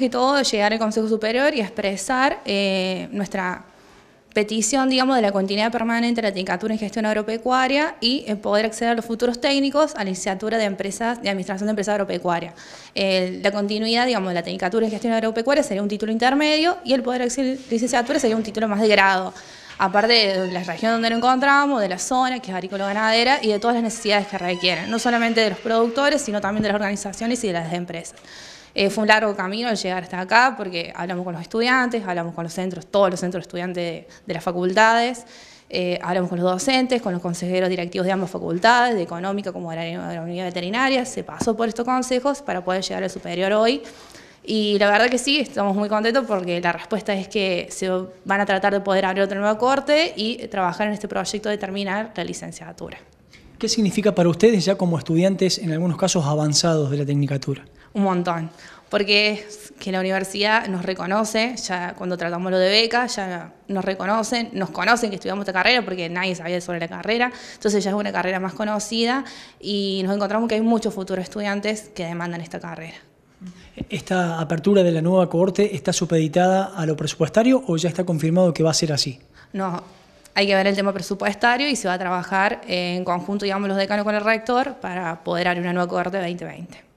que todo llegar al Consejo Superior y expresar eh, nuestra petición, digamos, de la continuidad permanente de la Tecnicatura en Gestión Agropecuaria y el eh, poder acceder a los futuros técnicos a la licenciatura de empresas de Administración de Empresas Agropecuarias. la continuidad, digamos, de la Tecnicatura en Gestión Agropecuaria sería un título intermedio y el poder acceder a licenciatura sería un título más de grado, aparte de la región donde lo encontramos, de la zona, que es agrícola-ganadera, y de todas las necesidades que requieren, no solamente de los productores, sino también de las organizaciones y de las empresas. Eh, fue un largo camino llegar hasta acá porque hablamos con los estudiantes, hablamos con los centros, todos los centros estudiantes de, las facultades, eh, hablamos con los docentes, con los consejeros directivos de ambas facultades, de económica como de la, de la unidad veterinaria, se pasó por estos consejos para poder llegar al superior hoy. Y la verdad que sí, estamos muy contentos porque la respuesta es que se van a tratar de poder abrir otra nueva corte y trabajar en este proyecto de terminar la licenciatura. ¿Qué significa para ustedes ya como estudiantes, en algunos casos avanzados de la tecnicatura? un montón, porque es que la universidad nos reconoce, ya cuando tratamos lo de becas, ya nos reconocen, nos conocen que estudiamos esta carrera porque nadie sabía sobre la carrera, entonces ya es una carrera más conocida y nos encontramos que hay muchos futuros estudiantes que demandan esta carrera. ¿Esta apertura de la nueva cohorte está supeditada a lo presupuestario o ya está confirmado que va a ser así? No, hay que ver el tema presupuestario y se va a trabajar en conjunto, digamos, los decanos con el rector para poder abrir una nueva cohorte 2020.